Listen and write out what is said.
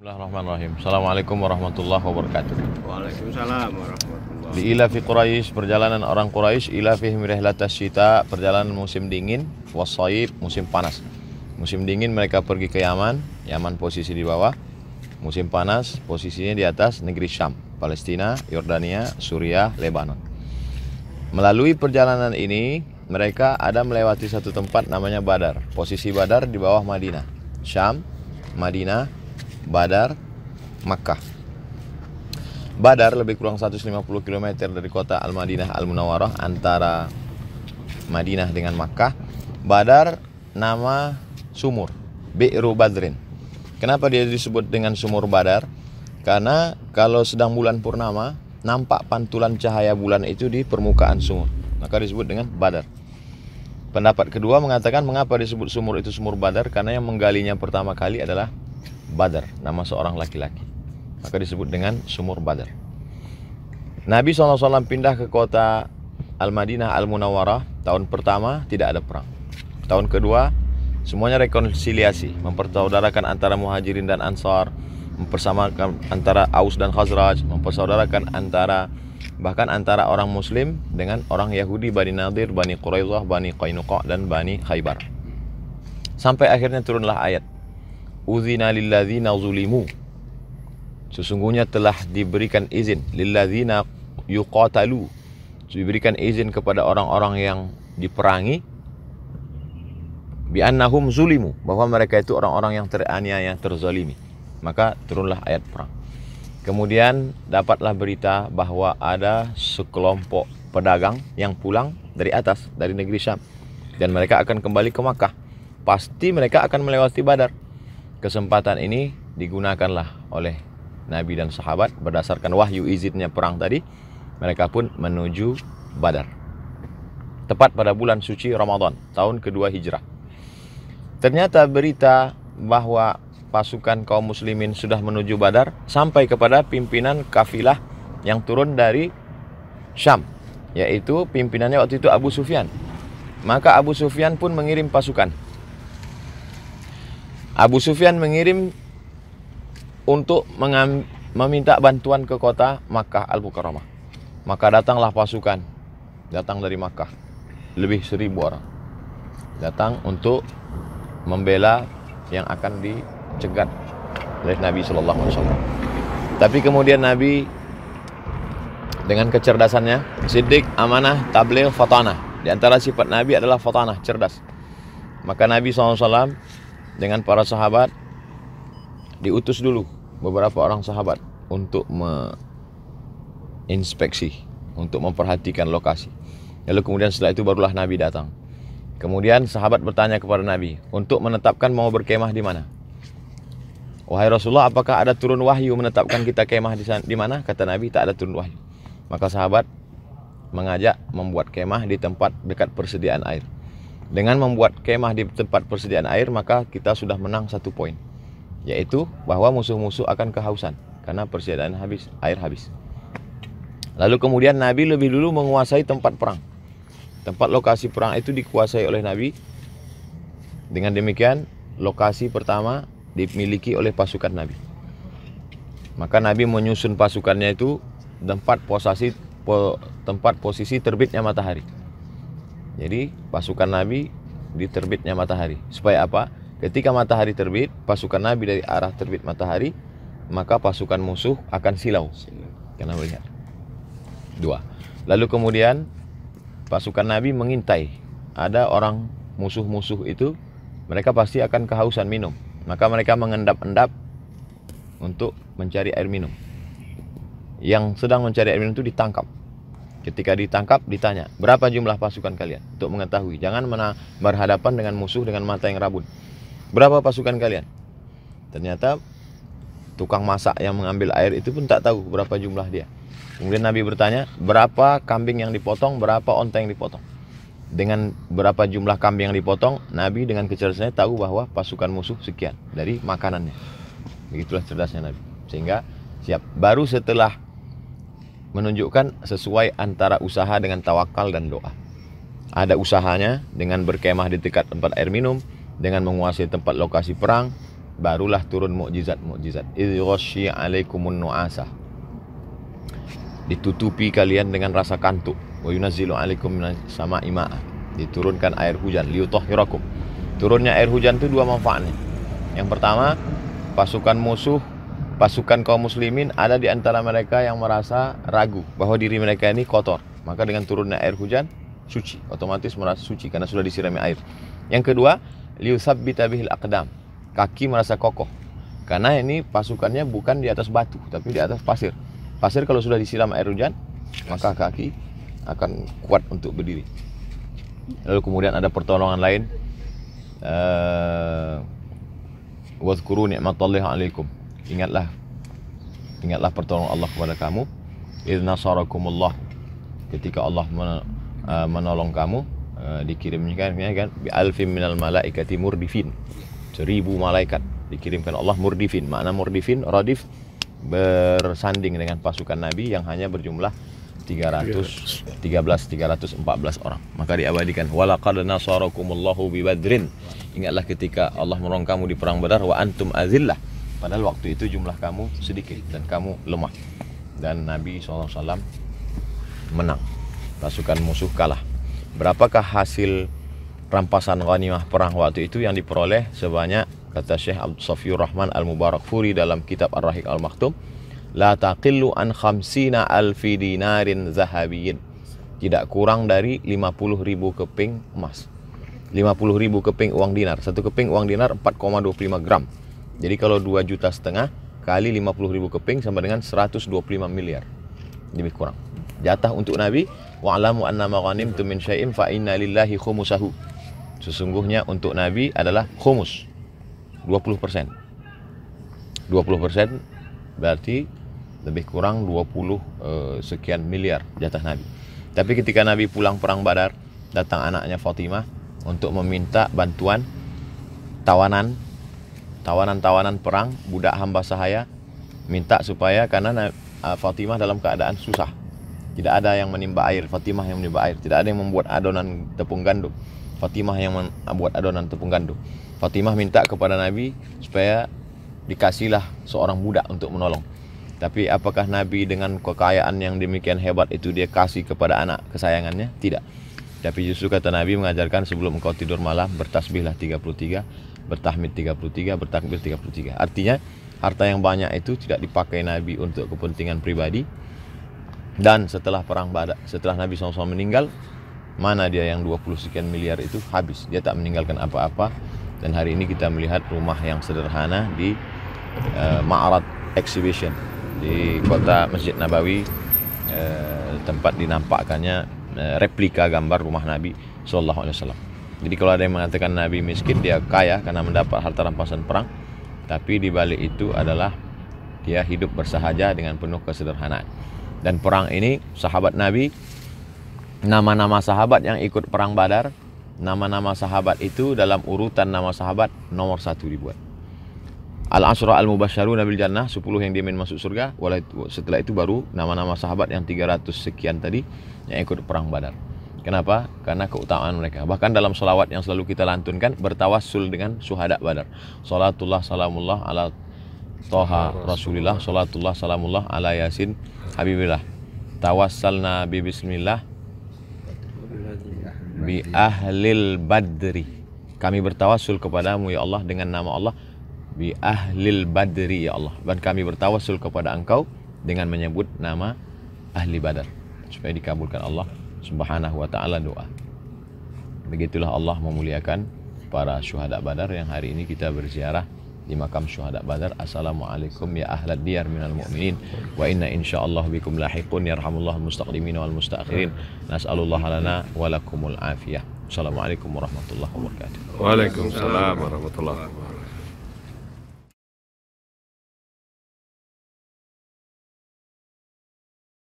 Bismillahirrahmanirrahim. Assalamualaikum warahmatullahi wabarakatuh. Waalaikumsalam warahmatullahi Di ilafi Quraisy, perjalanan orang Quraisy ilafi fi asyita perjalanan musim dingin, wasaib, musim panas. Musim dingin mereka pergi ke Yaman, Yaman posisi di bawah. Musim panas posisinya di atas negeri Syam, Palestina, Yordania, Suriah, Lebanon. Melalui perjalanan ini, mereka ada melewati satu tempat namanya Badar. Posisi Badar di bawah Madinah. Syam, Madinah, Badar, Makkah. Badar lebih kurang 150 km dari kota Al-Madinah Al-Munawarah antara Madinah dengan Makkah. Badar nama sumur, Bi'ru Badrin. Kenapa dia disebut dengan sumur Badar? Karena kalau sedang bulan purnama, nampak pantulan cahaya bulan itu di permukaan sumur. Maka disebut dengan Badar. Pendapat kedua mengatakan mengapa disebut sumur itu sumur Badar karena yang menggalinya pertama kali adalah Badar, nama seorang laki-laki. Maka disebut dengan sumur Badar. Nabi SAW pindah ke kota Al-Madinah Al-Munawarah tahun pertama tidak ada perang. Tahun kedua semuanya rekonsiliasi, mempersaudarakan antara Muhajirin dan Ansar, mempersamakan antara Aus dan Khazraj, mempersaudarakan antara bahkan antara orang muslim dengan orang Yahudi Bani Nadir, Bani Quraizah, Bani Qainuqa dan Bani Khaybar. Sampai akhirnya turunlah ayat Uzina lilladzina zulimu. Sesungguhnya telah diberikan izin lilladzina yuqatalu. Diberikan izin kepada orang-orang yang diperangi bi'annahum zulimu bahwa mereka itu orang-orang yang teraniaya terzalimi maka turunlah ayat perang kemudian dapatlah berita bahwa ada sekelompok pedagang yang pulang dari atas dari negeri Syam dan mereka akan kembali ke Makkah pasti mereka akan melewati Badar Kesempatan ini digunakanlah oleh Nabi dan sahabat berdasarkan wahyu izinnya perang tadi. Mereka pun menuju Badar. Tepat pada bulan suci Ramadan, tahun kedua Hijrah. Ternyata berita bahwa pasukan kaum muslimin sudah menuju Badar sampai kepada pimpinan kafilah yang turun dari Syam, yaitu pimpinannya waktu itu Abu Sufyan. Maka Abu Sufyan pun mengirim pasukan Abu Sufyan mengirim untuk meminta bantuan ke kota Makkah Al-Mukarramah. Maka datanglah pasukan, datang dari Makkah, lebih seribu orang. Datang untuk membela yang akan dicegat oleh Nabi Shallallahu Alaihi Wasallam. Tapi kemudian Nabi dengan kecerdasannya, sidik, amanah, tabligh, fatanah. Di antara sifat Nabi adalah fatanah, cerdas. Maka Nabi SAW dengan para sahabat diutus dulu beberapa orang sahabat untuk menginspeksi, untuk memperhatikan lokasi. Lalu kemudian setelah itu barulah Nabi datang. Kemudian sahabat bertanya kepada Nabi untuk menetapkan mau berkemah di mana. Wahai Rasulullah, apakah ada turun wahyu menetapkan kita kemah di, sana, di mana? Kata Nabi, tak ada turun wahyu. Maka sahabat mengajak membuat kemah di tempat dekat persediaan air. Dengan membuat kemah di tempat persediaan air, maka kita sudah menang satu poin, yaitu bahwa musuh-musuh akan kehausan karena persediaan habis, air habis. Lalu kemudian Nabi lebih dulu menguasai tempat perang. Tempat lokasi perang itu dikuasai oleh Nabi. Dengan demikian, lokasi pertama dimiliki oleh pasukan Nabi. Maka Nabi menyusun pasukannya itu tempat posisi tempat posisi terbitnya matahari. Jadi pasukan Nabi di terbitnya matahari. Supaya apa? Ketika matahari terbit, pasukan Nabi dari arah terbit matahari, maka pasukan musuh akan silau. Karena melihat. Dua. Lalu kemudian pasukan Nabi mengintai. Ada orang musuh-musuh itu, mereka pasti akan kehausan minum. Maka mereka mengendap-endap untuk mencari air minum. Yang sedang mencari air minum itu ditangkap Ketika ditangkap, ditanya, berapa jumlah pasukan kalian? Untuk mengetahui, jangan berhadapan dengan musuh dengan mata yang rabun. Berapa pasukan kalian? Ternyata tukang masak yang mengambil air itu pun tak tahu berapa jumlah dia. Kemudian Nabi bertanya, berapa kambing yang dipotong, berapa onta yang dipotong? Dengan berapa jumlah kambing yang dipotong, Nabi dengan kecerdasannya tahu bahwa pasukan musuh sekian dari makanannya. Begitulah cerdasnya Nabi. Sehingga siap. Baru setelah menunjukkan sesuai antara usaha dengan tawakal dan doa. Ada usahanya dengan berkemah di dekat tempat air minum, dengan menguasai tempat lokasi perang, barulah turun mukjizat-mukjizat. Idroshi alaikumun nu'asa. Ditutupi kalian dengan rasa kantuk. Wa yunazzilu alaikum sama imaa. Diturunkan air hujan. Liutahhirakum. Turunnya air hujan itu dua manfaatnya. Yang pertama, pasukan musuh pasukan kaum muslimin ada di antara mereka yang merasa ragu bahwa diri mereka ini kotor. Maka dengan turunnya air hujan, suci. Otomatis merasa suci karena sudah disirami air. Yang kedua, liusabbita bihil aqdam. Kaki merasa kokoh. Karena ini pasukannya bukan di atas batu, tapi di atas pasir. Pasir kalau sudah disiram air hujan, maka kaki akan kuat untuk berdiri. Lalu kemudian ada pertolongan lain. Uh, Wadhkuru ni'matallahi alaikum ingatlah ingatlah pertolongan Allah kepada kamu nasarakumullah ketika Allah eh, menolong kamu eh, dikirimkannya kan bi alfin minal malaikati murdifin seribu malaikat dikirimkan Allah murdifin makna murdifin radif bersanding dengan pasukan Nabi yang hanya berjumlah 300 13 314 orang maka diabadikan walaqad nasarakumullahu bi badrin ingatlah ketika Allah menolong kamu di perang badar wa antum azillah Padahal waktu itu jumlah kamu sedikit dan kamu lemah. Dan Nabi SAW menang. Pasukan musuh kalah. Berapakah hasil rampasan ghanimah perang waktu itu yang diperoleh sebanyak kata Syekh Abdul Safiur Rahman Al-Mubarak Furi dalam kitab Ar-Rahik Al-Maktum la taqillu an khamsina alfi dinarin zahabiyin tidak kurang dari 50 ribu keping emas 50 ribu keping uang dinar satu keping uang dinar 4,25 gram jadi kalau 2 juta setengah kali 50 ribu keping sama dengan 125 miliar. Lebih kurang. Jatah untuk Nabi, wa'lamu anna maghanim tu min syai'in fa inna lillahi khumusahu. Sesungguhnya untuk Nabi adalah khumus. 20 persen. 20 persen berarti lebih kurang 20 eh, sekian miliar jatah Nabi. Tapi ketika Nabi pulang perang Badar, datang anaknya Fatimah untuk meminta bantuan tawanan tawanan-tawanan perang, budak hamba sahaya, minta supaya karena ah, Fatimah dalam keadaan susah. Tidak ada yang menimba air, Fatimah yang menimba air. Tidak ada yang membuat adonan tepung gandum. Fatimah yang membuat adonan tepung gandum. Fatimah minta kepada Nabi supaya dikasihlah seorang budak untuk menolong. Tapi apakah Nabi dengan kekayaan yang demikian hebat itu dia kasih kepada anak kesayangannya? Tidak. Tapi justru kata Nabi mengajarkan sebelum engkau tidur malam bertasbihlah 33 bertahmid 33 bertakbir 33 artinya harta yang banyak itu tidak dipakai Nabi untuk kepentingan pribadi dan setelah perang badak setelah Nabi SAW meninggal mana dia yang 20 sekian miliar itu habis dia tak meninggalkan apa-apa dan hari ini kita melihat rumah yang sederhana di uh, eh, Ma'arat Exhibition di kota Masjid Nabawi uh, tempat dinampakkannya uh, replika gambar rumah Nabi Sallallahu Alaihi jadi kalau ada yang mengatakan Nabi miskin dia kaya karena mendapat harta rampasan perang, tapi di balik itu adalah dia hidup bersahaja dengan penuh kesederhanaan. Dan perang ini sahabat Nabi nama-nama sahabat yang ikut perang Badar, nama-nama sahabat itu dalam urutan nama sahabat nomor satu dibuat. Al-Asra al Mubasharu Nabil Jannah 10 yang diamin masuk surga Setelah itu baru nama-nama sahabat yang 300 sekian tadi Yang ikut perang badar Kenapa? Karena keutamaan mereka. Bahkan dalam solawat yang selalu kita lantunkan bertawassul dengan suhada badar. Salatullah salamullah ala toha rasulillah. Salatullah salamullah ala yasin habibillah. Tawassalna bi bismillah bi ahlil badri. Kami bertawassul kepadamu ya Allah dengan nama Allah bi ahlil badri ya Allah. Dan kami bertawassul kepada engkau dengan menyebut nama ahli badar supaya dikabulkan Allah Subhanahu wa taala doa. Begitulah Allah memuliakan para syuhada Badar yang hari ini kita berziarah di makam syuhada Badar. Assalamualaikum ya ahlad diyar minal mu'minin wa inna insyaallah bikum lahiqun yarhamullah mustaqdimin wal mustaakhirin. Nas'alullah lana wa lakumul afiyah. Assalamualaikum warahmatullahi wabarakatuh. Waalaikumsalam warahmatullahi wabarakatuh.